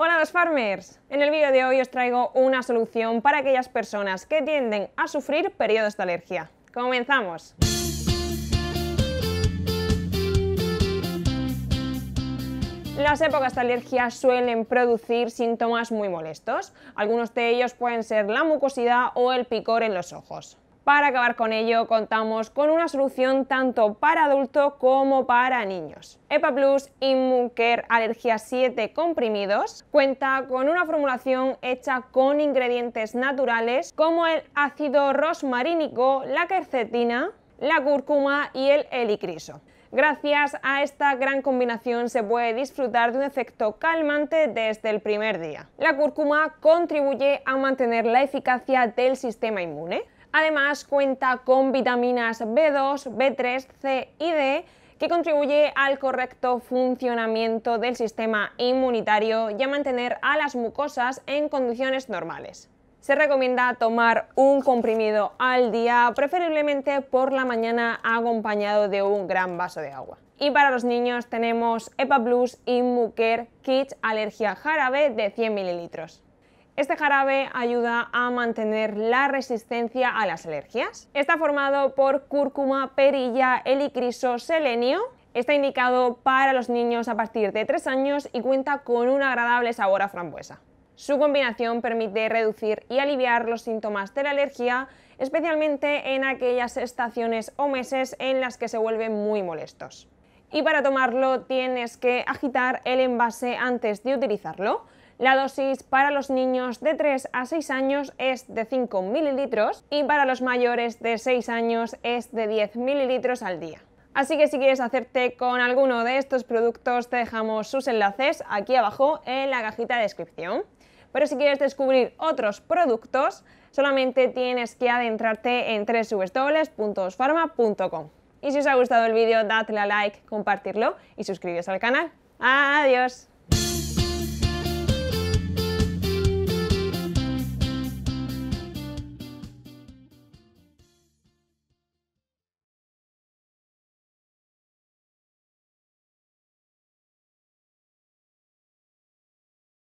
Hola los farmers, en el vídeo de hoy os traigo una solución para aquellas personas que tienden a sufrir periodos de alergia. ¡Comenzamos! Las épocas de alergia suelen producir síntomas muy molestos. Algunos de ellos pueden ser la mucosidad o el picor en los ojos. Para acabar con ello, contamos con una solución tanto para adultos como para niños. EPA Plus Immuncare Alergia 7 comprimidos cuenta con una formulación hecha con ingredientes naturales como el ácido rosmarínico, la quercetina, la cúrcuma y el helicriso. Gracias a esta gran combinación se puede disfrutar de un efecto calmante desde el primer día. La cúrcuma contribuye a mantener la eficacia del sistema inmune. Además, cuenta con vitaminas B2, B3, C y D que contribuye al correcto funcionamiento del sistema inmunitario y a mantener a las mucosas en condiciones normales. Se recomienda tomar un comprimido al día, preferiblemente por la mañana acompañado de un gran vaso de agua. Y para los niños tenemos EPA Plus y Muker Kids Alergia Jarabe de 100 ml. Este jarabe ayuda a mantener la resistencia a las alergias. Está formado por cúrcuma, perilla, helicriso, selenio, Está indicado para los niños a partir de 3 años y cuenta con un agradable sabor a frambuesa. Su combinación permite reducir y aliviar los síntomas de la alergia, especialmente en aquellas estaciones o meses en las que se vuelven muy molestos. Y para tomarlo tienes que agitar el envase antes de utilizarlo. La dosis para los niños de 3 a 6 años es de 5 mililitros y para los mayores de 6 años es de 10 mililitros al día. Así que si quieres hacerte con alguno de estos productos te dejamos sus enlaces aquí abajo en la cajita de descripción. Pero si quieres descubrir otros productos, solamente tienes que adentrarte en www.osfarma.com. Y si os ha gustado el vídeo, dadle a like, compartirlo y suscribiros al canal. ¡Adiós!